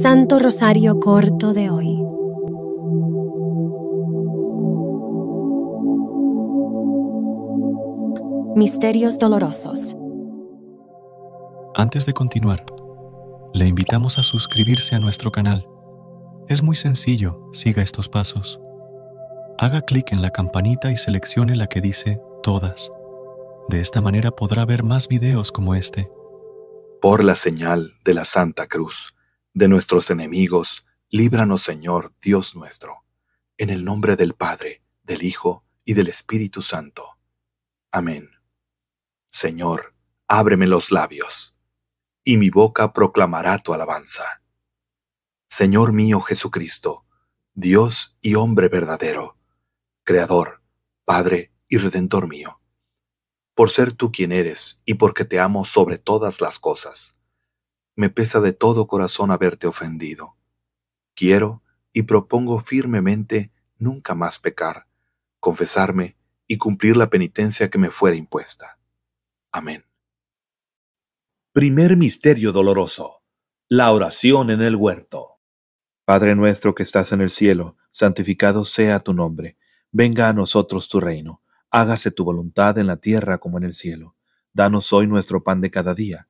Santo Rosario Corto de hoy. Misterios Dolorosos. Antes de continuar, le invitamos a suscribirse a nuestro canal. Es muy sencillo, siga estos pasos. Haga clic en la campanita y seleccione la que dice Todas. De esta manera podrá ver más videos como este. Por la señal de la Santa Cruz de nuestros enemigos, líbranos Señor, Dios nuestro, en el nombre del Padre, del Hijo y del Espíritu Santo. Amén. Señor, ábreme los labios, y mi boca proclamará tu alabanza. Señor mío Jesucristo, Dios y hombre verdadero, Creador, Padre y Redentor mío, por ser tú quien eres y porque te amo sobre todas las cosas me pesa de todo corazón haberte ofendido. Quiero y propongo firmemente nunca más pecar, confesarme y cumplir la penitencia que me fuera impuesta. Amén. Primer Misterio Doloroso. La oración en el huerto. Padre nuestro que estás en el cielo, santificado sea tu nombre. Venga a nosotros tu reino. Hágase tu voluntad en la tierra como en el cielo. Danos hoy nuestro pan de cada día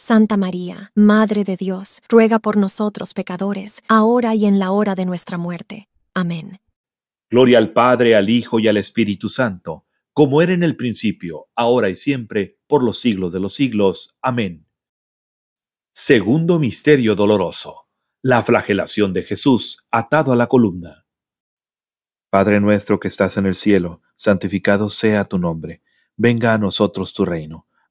Santa María, Madre de Dios, ruega por nosotros pecadores, ahora y en la hora de nuestra muerte. Amén. Gloria al Padre, al Hijo y al Espíritu Santo, como era en el principio, ahora y siempre, por los siglos de los siglos. Amén. Segundo Misterio Doloroso. La flagelación de Jesús atado a la columna. Padre nuestro que estás en el cielo, santificado sea tu nombre. Venga a nosotros tu reino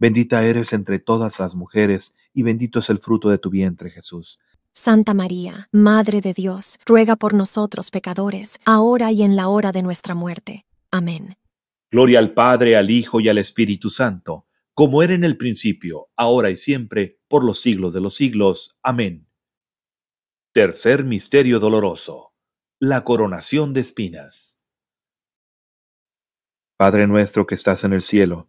Bendita eres entre todas las mujeres, y bendito es el fruto de tu vientre, Jesús. Santa María, Madre de Dios, ruega por nosotros pecadores, ahora y en la hora de nuestra muerte. Amén. Gloria al Padre, al Hijo y al Espíritu Santo, como era en el principio, ahora y siempre, por los siglos de los siglos. Amén. Tercer Misterio Doloroso. La coronación de espinas. Padre nuestro que estás en el cielo,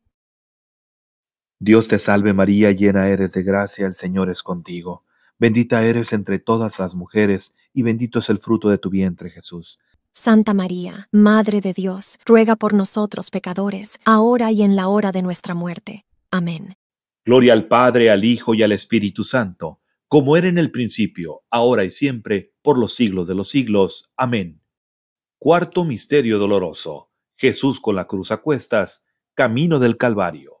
Dios te salve María, llena eres de gracia, el Señor es contigo. Bendita eres entre todas las mujeres, y bendito es el fruto de tu vientre Jesús. Santa María, Madre de Dios, ruega por nosotros pecadores, ahora y en la hora de nuestra muerte. Amén. Gloria al Padre, al Hijo y al Espíritu Santo, como era en el principio, ahora y siempre, por los siglos de los siglos. Amén. Cuarto Misterio Doloroso. Jesús con la cruz a cuestas, camino del Calvario.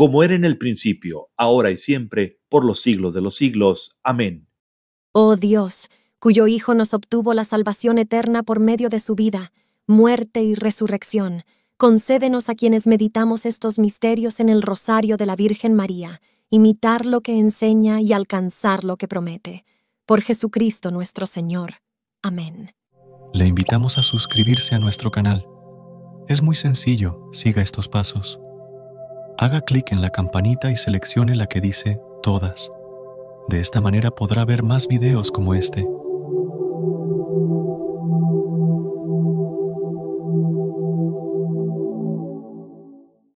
como era en el principio, ahora y siempre, por los siglos de los siglos. Amén. Oh Dios, cuyo Hijo nos obtuvo la salvación eterna por medio de su vida, muerte y resurrección, concédenos a quienes meditamos estos misterios en el rosario de la Virgen María, imitar lo que enseña y alcanzar lo que promete. Por Jesucristo nuestro Señor. Amén. Le invitamos a suscribirse a nuestro canal. Es muy sencillo, siga estos pasos haga clic en la campanita y seleccione la que dice Todas. De esta manera podrá ver más videos como este.